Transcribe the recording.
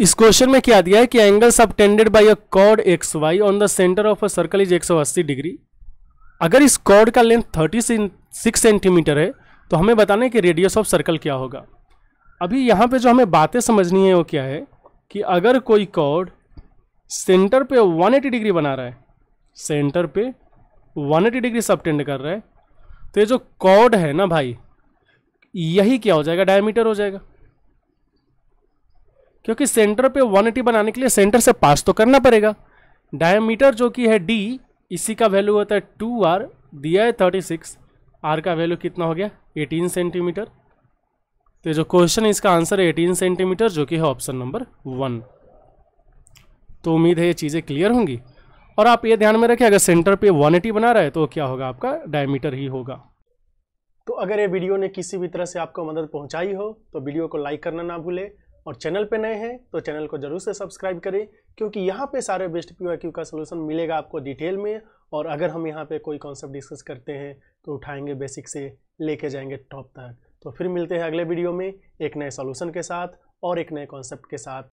इस क्वेश्चन में क्या दिया है कि एंगल टेंडेड बाई अ कॉड X Y on the centre of a circle is 180 degree अगर इस कॉर्ड का लेंथ थर्टी सिक्स सेंटीमीटर है तो हमें बताना है कि रेडियस ऑफ सर्कल क्या होगा अभी यहाँ पे जो हमें बातें समझनी है वो क्या है कि अगर कोई कॉर्ड सेंटर पे 180 डिग्री बना रहा है सेंटर पे 180 डिग्री सबटेंड कर रहा है तो ये जो कॉर्ड है ना भाई यही क्या हो जाएगा डायमीटर हो जाएगा क्योंकि सेंटर पे 180 बनाने के लिए सेंटर से पास तो करना पड़ेगा डायमीटर जो कि है डी इसी का वैल्यू होता है टू आर दिया है थर्टी सिक्स आर का वैल्यू कितना हो गया एटीन सेंटीमीटर तो जो क्वेश्चन इसका आंसर है एटीन सेंटीमीटर जो कि है ऑप्शन नंबर वन तो उम्मीद है ये चीज़ें क्लियर होंगी और आप ये ध्यान में रखें अगर सेंटर पे 180 बना रहा है तो क्या होगा आपका डायमीटर ही होगा तो अगर ये वीडियो ने किसी भी तरह से आपको मदद पहुंचाई हो तो वीडियो को लाइक करना ना भूलें और चैनल पे नए हैं तो चैनल को जरूर से सब्सक्राइब करें क्योंकि यहाँ पे सारे बेस्ट पी का सलूशन मिलेगा आपको डिटेल में और अगर हम यहाँ पे कोई कॉन्सेप्ट डिस्कस करते हैं तो उठाएंगे बेसिक से लेके जाएंगे टॉप तक तो फिर मिलते हैं अगले वीडियो में एक नए सोल्यूशन के साथ और एक नए कॉन्सेप्ट के साथ